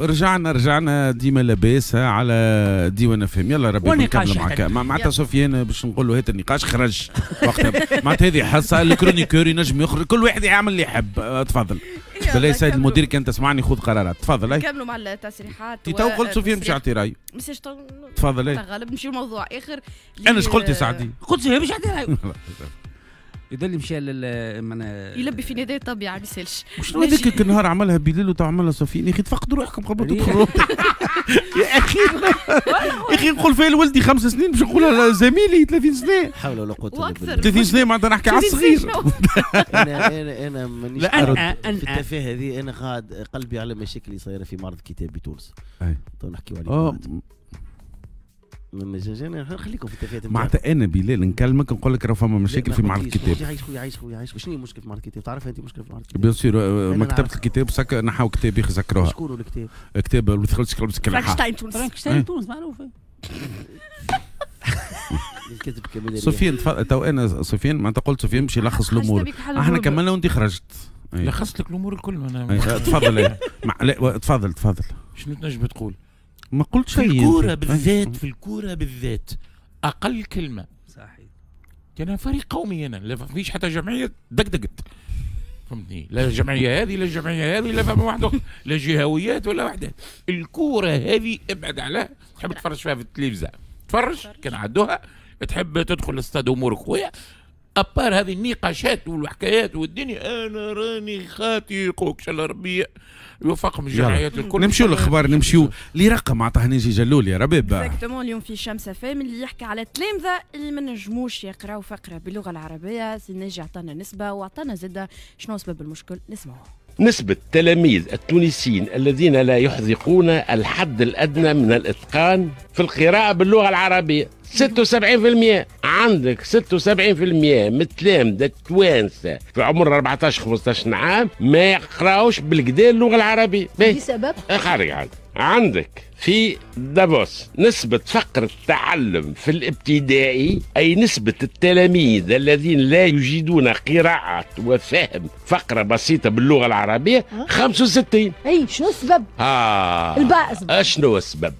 رجعنا رجعنا ديما لاباس على ديوان اف ام يلا ربي ونقاش معك معناتها سفيان باش نقول له هات النقاش خرج وقتها معناتها هذه حصه الكرونيكور ينجم يخرج كل واحد يعمل اللي يحب آه، تفضل بالله سيد المدير كان تسمعني خذ قرارات تفضل نكملوا مع التصريحات تو قلت سفيان باش يعطي راي تفضل غالب نمشي لموضوع اخر انا اش قلت يا سعدي قلت سفيان باش يعطي راي يضل مشى آه، معناها يلبي في نداء الطبيعه ما يسالش وشنو هذاك النهار عملها بلال وتعملها صفين يا اخي تفقدوا روحكم قبل تدخلوا يا اخي يا اخي نقول فيها لولدي خمس سنين باش نقولها لزميلي 30 سنه حول ولا قوه الا بالله 30 سنه معناتها نحكي على الصغير انا انا انا مانيش أرد في التفاهه هذه انا قاعد قلبي على مشاكل صايره في معرض كتاب بتونس تو نحكيو عليه خليكم في التفاهات معناتها انا بلال نكلمك نقول لك راه فما مشاكل في معرض الكتاب عايش خويا عايش خويا عايش شنو هي المشكل في معرض الكتاب تعرف انت مشكل في معرض الكتاب بيان سور مكتبه الكتاب سك نحاو كتاب يخ ذكروها شكون الكتاب؟ كتاب ودخلت كلبسك فرانكشتاين تونس فرانكشتاين إيه. تونس معروفه سفيان تفضل تو انا سفيان معناتها قلت سفيان باش يلخص الامور احنا كملنا وانت خرجت لخصت لك الامور الكل إيه، تفضل تفضل تفضل شنو تنجم تقول؟ ما قلت شيء في الكوره بالذات في الكوره بالذات اقل كلمه صحيح كان فريق قومي انا لا فيش حتى جمعيه دقدقت فهمتني لا الجمعيه هذه لا الجمعيه هذه لا فما وحده لا جهويات ولا وحده الكوره هذه ابعد عليها تحب تفرج فيها في التلفزه تفرج كان عدوها تحب تدخل الاستاد امورك خويا ابار هذه النقاشات والحكايات والدنيا انا راني خاطي قوكش ربي يوفقهم الجمعيات الكل نمشيو للاخبار نمشيو لرقم عطاه نجي جلول يا ربيب اكزاكتومون اليوم في شمس فام اللي يحكي على التلامذه اللي ما نجموش يقراو فقره باللغه العربيه سي نجي عطانا نسبه وعطانا زاده شنو سبب المشكل نسمعوه نسبة تلاميذ التونسيين الذين لا يحذقون الحد الأدنى من الإتقان في القراءة باللغة العربية 76% عندك 76% من التلامذة التوانسة في عمر 14 15 عام ما يقراوش بالكدا اللغة العربية بسبب؟ إيه، خارج عندك عندك في دافوس نسبة فقر التعلم في الابتدائي أي نسبة التلاميذ الذين لا يجيدون قراءة وفهم فقرة بسيطة باللغة العربية 65 أي شنو السبب؟ آه الباء آه، شنو السبب؟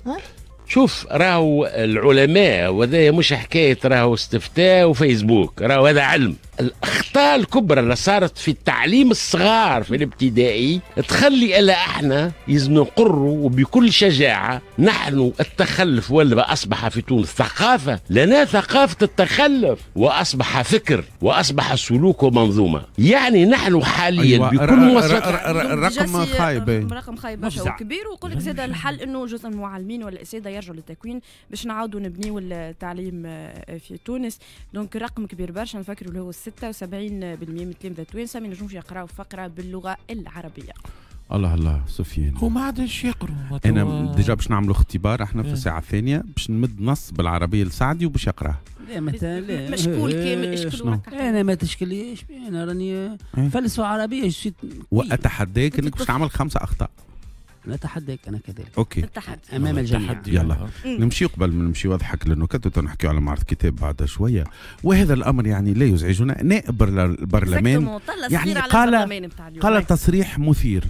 شوف راهو العلماء وهذا مش حكايه راهو استفتاء وفيسبوك راهو هذا علم الاخطاء الكبرى اللي صارت في التعليم الصغار في الابتدائي تخلي الا احنا يزن نقروا وبكل شجاعه نحن التخلف ولا اصبح في تونس ثقافه لنا ثقافه التخلف واصبح فكر واصبح سلوك ومنظومه يعني نحن حاليا أيوة بكل مواصفات إيه. رقم خايب رقم خايب برشا وكبير ويقول لك زاد الحل انه جزء من المعلمين والاساتذه يرجعوا للتكوين باش نعاودوا نبنيوا التعليم آه، في تونس دونك رقم كبير برشا نفكروا اللي هو 76% من التوانسة ما ينجموش يقراو فقرة باللغة العربية الله الله سفيان هو ما عادش يقروا انا ديجا باش نعملوا اختبار احنا في الساعه إيه. الثانيه باش نمد نص بالعربيه لسعدي وباش يقراه إيه، لا مثلا إيه، مشكول كامل اشكل انا ما تشكليش انا راني فلسفه عربيه واتحداك انك باش تعمل خمسه اخطاء انا اتحداك انا كذلك اوكي التحدي امام الجميع التحدي يلا نعم. نمشي قبل ما نمشي واضحك لانه كنت نحكي على معرض كتاب بعد شويه وهذا الامر يعني لا يزعجنا نائب يعني البرلمان يعني قال قال تصريح مثير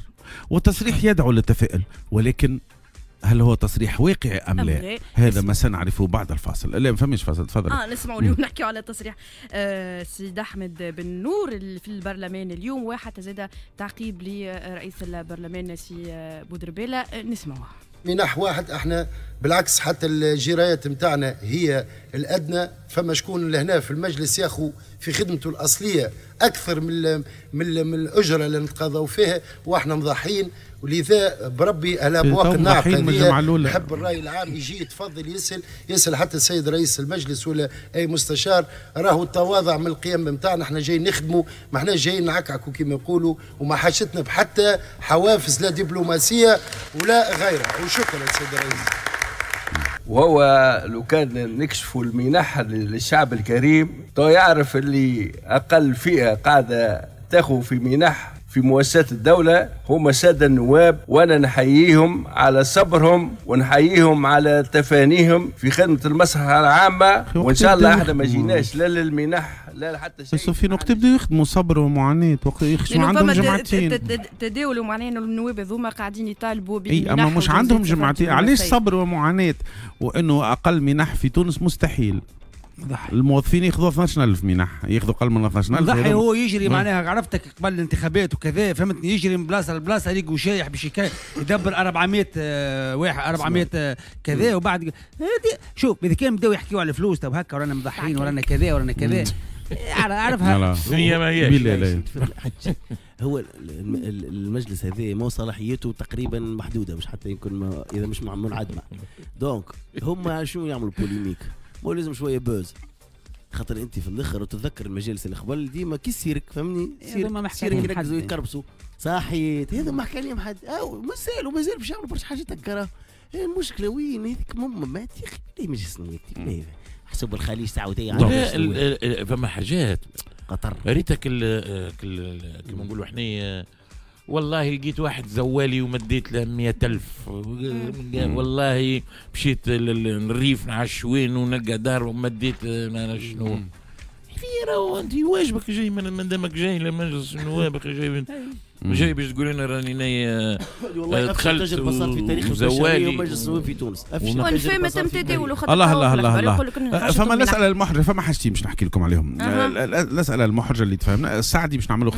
وتصريح يدعو للتفائل ولكن هل هو تصريح واقعي أم, أم لا؟, لا هذا ما سنعرفه بعد الفاصل لا ما فماش فاصل تفضل اه نسمعوا اليوم نحكي على تصريح آه سيد أحمد بن نور في البرلمان اليوم واحد زاد تعقيب لرئيس البرلمان سي آه، بودربيلا آه، نسمعوه منح واحد احنا بالعكس حتى الجرايات نتاعنا هي الادنى فما شكون لهنا في المجلس ياخو في خدمته الاصليه اكثر من من, من الاجره اللي نتقاضوا فيها واحنا مضحين ولذا بربي على بواق النعقه نحب الراي العام يجي يتفضل يسال يسال حتى السيد رئيس المجلس ولا اي مستشار راهو التواضع من القيم نتاعنا احنا جايين نخدموا ما احنا جايين نعكعكوا كما يقولوا وما حاشتنا بحتى حوافز لا دبلوماسيه ولا غيرها وشكرا سيد الرئيس وهو لو كان نكشفوا المنحة للشعب الكريم تو يعرف اللي أقل فئة قاعدة تاخذ في منح في مؤسسات الدولة هم سادة النواب وأنا نحييهم على صبرهم ونحييهم على تفانيهم في خدمة المصلحة العامة وإن شاء الله احنا ما جيناش لا للمنح لا لحتى شيء بس في وقت يبداو يخدموا صبر ومعاناة وقت يخشوا عندهم جمعتين تداولوا معناها النواب هذوما قاعدين يطالبوا اي اما مش عندهم جمعتين علاش صبر ومعاناة وانه اقل منح في تونس مستحيل الموظفين ياخذوا 12000 منح ياخذوا اقل من 12000 مضحي هو يجري معناها عرفتك قبل الانتخابات وكذا فهمتني يجري من بلاصه لبلاصه يلقوا شايح باش يدبر 400 آه، واحد 400 آه، كذا وبعد آه، شوف اذا كان بداوا يحكيوا على الفلوس تو هكا ورانا مضحين ورانا كذا ورانا كذا اعرفها الدنيا ما هيش هو المجلس هذا مو صلاحيته تقريبا محدوده مش حتى يمكن اذا مش منعدمه دونك هم شو يعملوا بوليميك لازم شويه بوز خاطر انت في الاخر وتتذكر المجالس اللي قبل ديما كي سيرك فهمني سيرك سيرك يركزوا يعني. يكربسوا صحيت هذا ما حكى لهم حد او مازال ومازال باش يعملوا برشا حاجات هكا إيه، المشكله وين هذيك ماما مات يا اخي مجلس حسب الخليج السعوديه لا فما حاجات قطر ريتك كما نقولوا احنا والله لقيت واحد زوالي ومديت له مية ألف والله مشيت للريف نعش وين ونقى دار ومديت آه، ما شنو في راهو انت واجبك جاي من دامك جاي لمجلس النواب جاي جاي باش تقول انا راني نايا آه، والله دخلت تجربه صارت في تاريخ البشريه ومجلس النواب في تونس فما تم تداولوا خاطر الله الله الله الله آه، فما الاسئله المحرجه فما حاجتين باش نحكي لكم عليهم الاسئله المحرجه اللي تفهمنا السعدي باش نعملوا